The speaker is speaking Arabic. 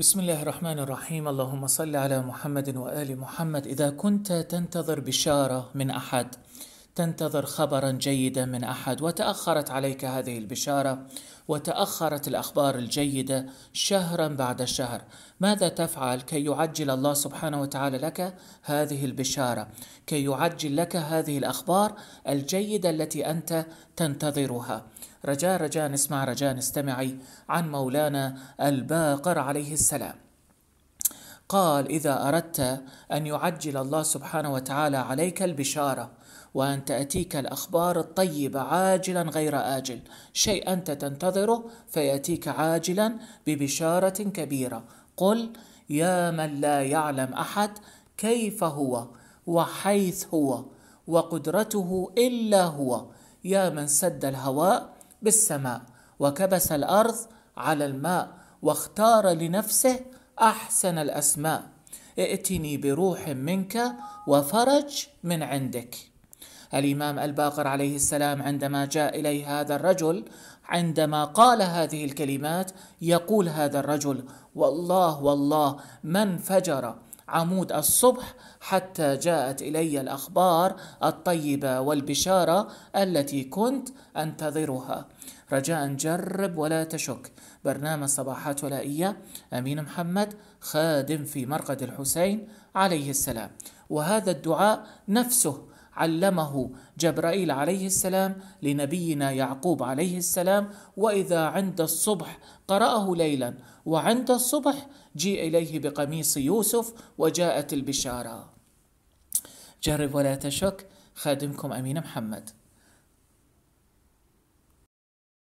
بسم الله الرحمن الرحيم اللهم صل على محمد وآل محمد إذا كنت تنتظر بشارة من أحد تنتظر خبرا جيدا من احد وتاخرت عليك هذه البشاره وتاخرت الاخبار الجيده شهرا بعد شهر ماذا تفعل كي يعجل الله سبحانه وتعالى لك هذه البشاره كي يعجل لك هذه الاخبار الجيده التي انت تنتظرها رجاء رجاء اسمع رجاء استمعي عن مولانا الباقر عليه السلام قال إذا أردت أن يعجل الله سبحانه وتعالى عليك البشارة وأن تأتيك الأخبار الطيبة عاجلا غير آجل شيء أنت تنتظره فيأتيك عاجلا ببشارة كبيرة قل يا من لا يعلم أحد كيف هو وحيث هو وقدرته إلا هو يا من سد الهواء بالسماء وكبس الأرض على الماء واختار لنفسه أحسن الأسماء ائتني بروح منك وفرج من عندك الإمام الباقر عليه السلام عندما جاء إليه هذا الرجل عندما قال هذه الكلمات يقول هذا الرجل والله والله من فجر عمود الصبح حتى جاءت الي الاخبار الطيبه والبشاره التي كنت انتظرها رجاء جرب ولا تشك برنامج صباحات ولائيه امين محمد خادم في مرقد الحسين عليه السلام وهذا الدعاء نفسه علمه جبرائيل عليه السلام لنبينا يعقوب عليه السلام واذا عند الصبح قراه ليلا وعند الصبح جيء اليه بقميص يوسف وجاءت البشاره جرب ولا تشك خادمكم امين محمد